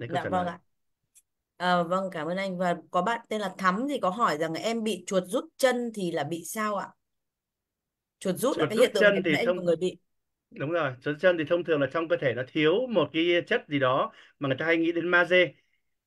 để có dạ trả vâng lời ạ à, vâng cảm ơn anh và có bạn tên là Thắm thì có hỏi rằng em bị chuột rút chân thì là bị sao ạ chuột rút là chuột cái rút hiện tượng chân thì thông người bị đúng rồi chuột chân thì thông thường là trong cơ thể nó thiếu một cái chất gì đó mà người ta hay nghĩ đến magie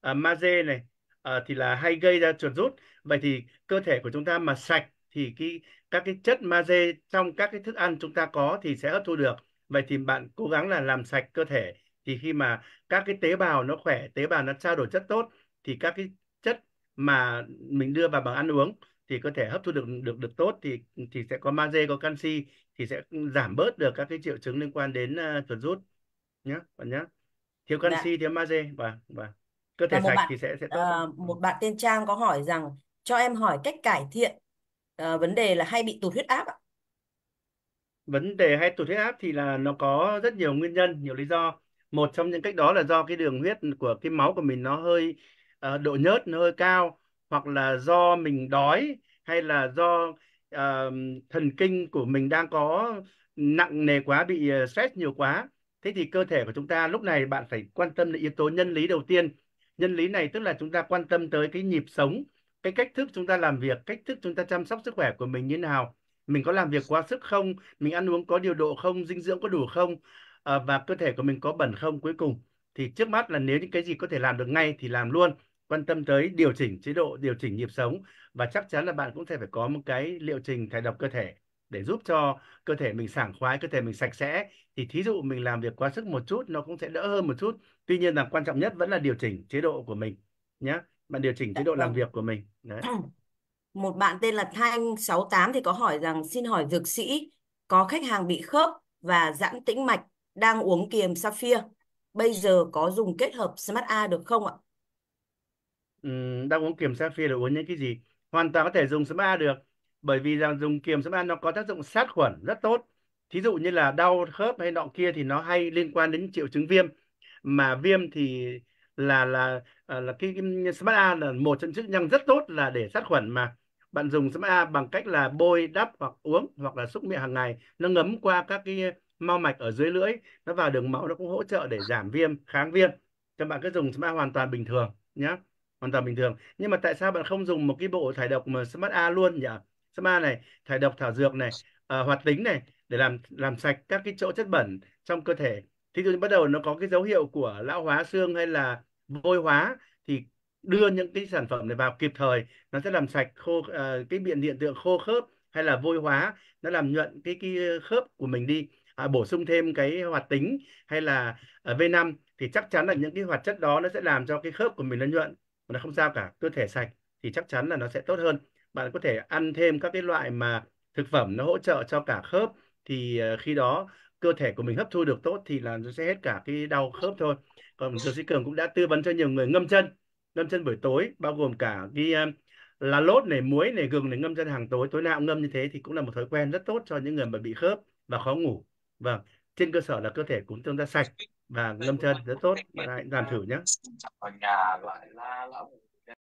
à, magie này à, thì là hay gây ra chuột rút vậy thì cơ thể của chúng ta mà sạch thì cái các cái chất magie trong các cái thức ăn chúng ta có thì sẽ hấp thu được vậy thì bạn cố gắng là làm sạch cơ thể thì khi mà các cái tế bào nó khỏe tế bào nó trao đổi chất tốt thì các cái chất mà mình đưa vào bằng ăn uống thì có thể hấp thu được được được tốt thì thì sẽ có magie có canxi thì sẽ giảm bớt được các cái triệu chứng liên quan đến uh, ờ, chuột rút nhé bạn nhé thiếu dạ. canxi thiếu magie và và cơ thể và sạch bạn, thì sẽ sẽ tốt uh, một bạn tên trang có hỏi rằng cho em hỏi cách cải thiện uh, vấn đề là hay bị tụt huyết áp ạ vấn đề hay tụt huyết áp thì là nó có rất nhiều nguyên nhân nhiều lý do một trong những cách đó là do cái đường huyết của cái máu của mình nó hơi uh, độ nhớt nó hơi cao hoặc là do mình đói hay là do uh, thần kinh của mình đang có nặng nề quá bị ờ, stress nhiều quá thế thì cơ thể của chúng ta lúc này bạn phải quan tâm đến yếu tố nhân lý đầu tiên nhân lý này tức là chúng ta quan tâm tới cái nhịp sống cái cách thức chúng ta làm việc cách thức chúng ta chăm sóc sức khỏe của mình như nào mình có làm việc quá sức không mình ăn uống có điều độ không dinh dưỡng có đủ không à, và cơ thể của mình có bẩn không cuối cùng thì trước mắt là nếu những cái gì có thể làm được ngay thì làm luôn quan tâm tới điều chỉnh chế độ điều chỉnh nhịp sống và chắc chắn là bạn cũng sẽ phải có một cái liệu trình thải độc cơ thể để giúp cho cơ thể mình sảng khoái cơ thể mình sạch sẽ thì thí dụ mình làm việc quá sức một chút nó cũng sẽ đỡ hơn một chút tuy nhiên là quan trọng nhất vẫn là điều chỉnh chế độ của mình nhé bạn điều chỉnh dạ chế độ làm vâng. việc của mình đấy một bạn tên là Thanh 68 thì có hỏi rằng xin hỏi dược sĩ có khách hàng bị khớp và giãn tĩnh mạch đang uống kiềm Sapphire bây giờ có dùng kết hợp Smart A được không ạ? Ừ, đang uống kiềm Sapphire là uống những cái gì? Hoàn toàn có thể dùng Smart A được bởi vì rằng dùng kiềm Smart A nó có tác dụng sát khuẩn rất tốt. Thí dụ như là đau khớp hay nọ kia thì nó hay liên quan đến triệu chứng viêm mà viêm thì là là à, là cái, cái Smart A là một trong chức năng rất tốt là để sát khuẩn mà bạn dùng Smart A bằng cách là bôi đắp hoặc uống hoặc là xúc miệng hàng ngày nó ngấm qua các cái mau mạch ở dưới lưỡi nó vào đường máu nó cũng hỗ trợ để giảm viêm kháng viêm cho bạn cứ dùng spa hoàn toàn bình thường nhé hoàn toàn bình thường nhưng mà tại sao bạn không dùng một cái bộ thải độc mà smart a luôn nhỉ spa này thải độc thảo dược này à, hoạt tính này để làm làm sạch các cái chỗ chất bẩn trong cơ thể thì dụ bắt đầu nó có cái dấu hiệu của lão hóa xương hay là vôi hóa thì đưa những cái sản phẩm này vào kịp thời nó sẽ làm sạch khô uh, cái biện hiện tượng khô khớp hay là vôi hóa nó làm nhuận cái cái khớp của mình đi à, bổ sung thêm cái hoạt tính hay là ở V5 thì chắc chắn là những cái hoạt chất đó nó sẽ làm cho cái khớp của mình nó nhuận nó không sao cả cơ thể sạch thì chắc chắn là nó sẽ tốt hơn bạn có thể ăn thêm các cái loại mà thực phẩm nó hỗ trợ cho cả khớp thì ờ, khi đó cơ thể của mình hấp thu được tốt thì là nó sẽ hết cả cái đau khớp thôi còn dược sĩ cường cũng đã tư vấn cho nhiều người ngâm chân ngâm chân buổi tối bao gồm cả cái ờ, là lốt này muối này gừng này ngâm chân hàng tối tối nào cũng ngâm như thế thì cũng là một thói quen rất tốt cho những người mà bị khớp và khó ngủ vâng trên cơ sở là cơ thể cũng tương ta sạch và ngâm chân rất tốt bạn hãy làm thử nhé